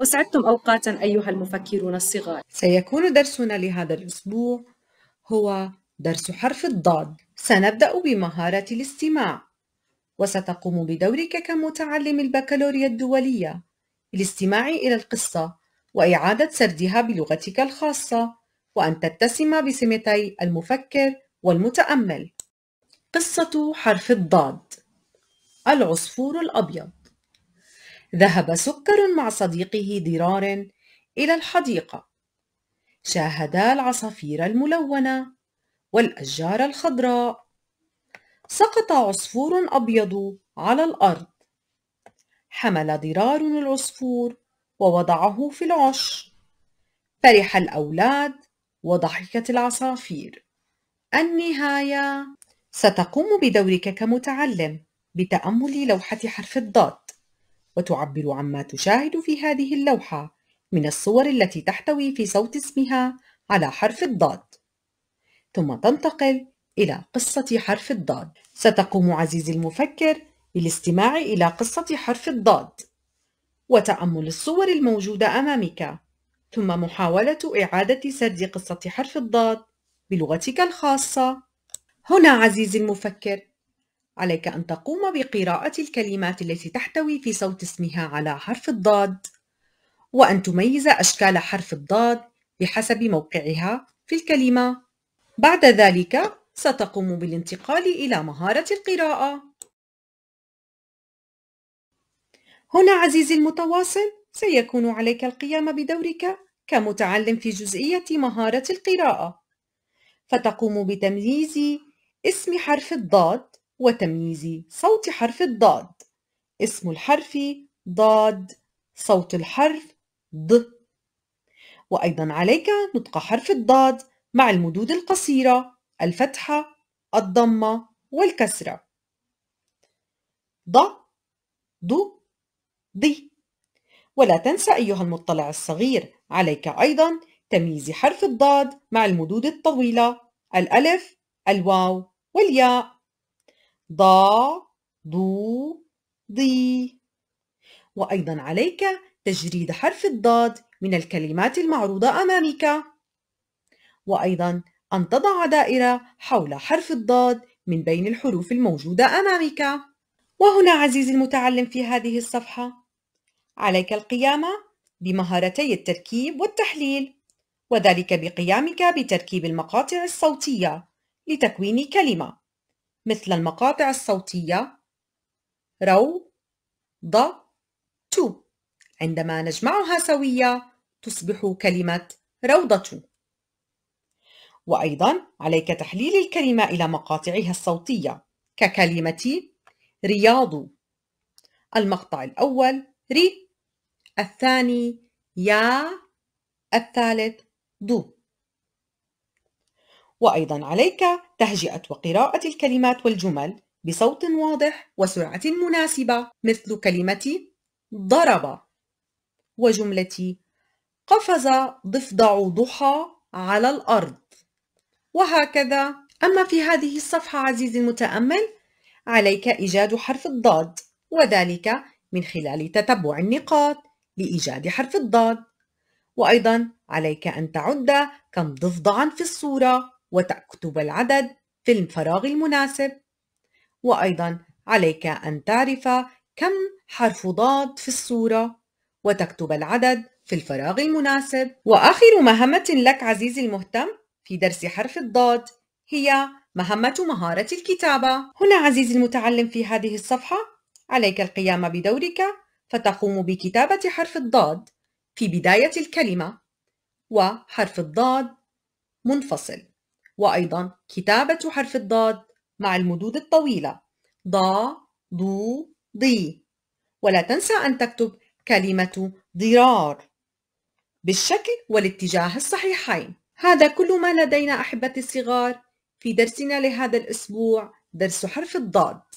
وسعدتم أوقاتا أيها المفكرون الصغار سيكون درسنا لهذا الأسبوع هو درس حرف الضاد سنبدأ بمهارة الاستماع وستقوم بدورك كمتعلم البكالوريا الدولية للاستماع إلى القصة وإعادة سردها بلغتك الخاصة وأن تتسم بسمتي المفكر والمتأمل قصة حرف الضاد العصفور الأبيض ذهب سكر مع صديقه درار إلى الحديقة شاهدا العصافير الملونة والأشجار الخضراء سقط عصفور أبيض على الأرض حمل درار العصفور ووضعه في العش فرح الأولاد وضحكت العصافير النهاية ستقوم بدورك كمتعلم بتأمل لوحة حرف الضاد وتعبر عما تشاهد في هذه اللوحة من الصور التي تحتوي في صوت اسمها على حرف الضاد ثم تنتقل إلى قصة حرف الضاد ستقوم عزيزي المفكر بالاستماع إلى قصة حرف الضاد وتأمل الصور الموجودة أمامك ثم محاولة إعادة سرد قصة حرف الضاد بلغتك الخاصة هنا عزيزي المفكر عليك أن تقوم بقراءة الكلمات التي تحتوي في صوت اسمها على حرف الضاد وأن تميز أشكال حرف الضاد بحسب موقعها في الكلمة بعد ذلك ستقوم بالانتقال إلى مهارة القراءة هنا عزيزي المتواصل سيكون عليك القيام بدورك كمتعلم في جزئية مهارة القراءة فتقوم بتمييز اسم حرف الضاد وتمييز صوت حرف الضاد اسم الحرف ضاد صوت الحرف ض وأيضا عليك نطق حرف الضاد مع المدود القصيرة الفتحة الضمة والكسرة ض ض ضي ولا تنسى أيها المطلع الصغير عليك أيضا تمييز حرف الضاد مع المدود الطويلة الألف الواو والياء ضا ضو ضي وأيضا عليك تجريد حرف الضاد من الكلمات المعروضة أمامك وأيضا أن تضع دائرة حول حرف الضاد من بين الحروف الموجودة أمامك وهنا عزيزي المتعلم في هذه الصفحة عليك القيام بمهارتي التركيب والتحليل وذلك بقيامك بتركيب المقاطع الصوتية لتكوين كلمة مثل المقاطع الصوتية رو ض تو عندما نجمعها سوية تصبح كلمة روضة وأيضا عليك تحليل الكلمة إلى مقاطعها الصوتية ككلمة رياض المقطع الأول ري الثاني يا الثالث ضو وأيضا عليك تهجئة وقراءة الكلمات والجمل بصوت واضح وسرعة مناسبة مثل كلمة ضرب وجملة قفز ضفدع ضحى على الأرض وهكذا أما في هذه الصفحة عزيزي المتأمل عليك إيجاد حرف الضاد وذلك من خلال تتبع النقاط لإيجاد حرف الضاد وأيضا عليك أن تعد كم ضفدعا في الصورة وتكتب العدد في الفراغ المناسب وأيضا عليك أن تعرف كم حرف ضاد في الصورة وتكتب العدد في الفراغ المناسب وآخر مهمة لك عزيزي المهتم في درس حرف الضاد هي مهمة مهارة الكتابة هنا عزيزي المتعلم في هذه الصفحة عليك القيام بدورك فتقوم بكتابة حرف الضاد في بداية الكلمة وحرف الضاد منفصل وأيضا كتابة حرف الضاد مع المدود الطويلة ضا ضو ضي ولا تنسى أن تكتب كلمة ضرار بالشكل والاتجاه الصحيحين هذا كل ما لدينا أحبتي الصغار في درسنا لهذا الأسبوع درس حرف الضاد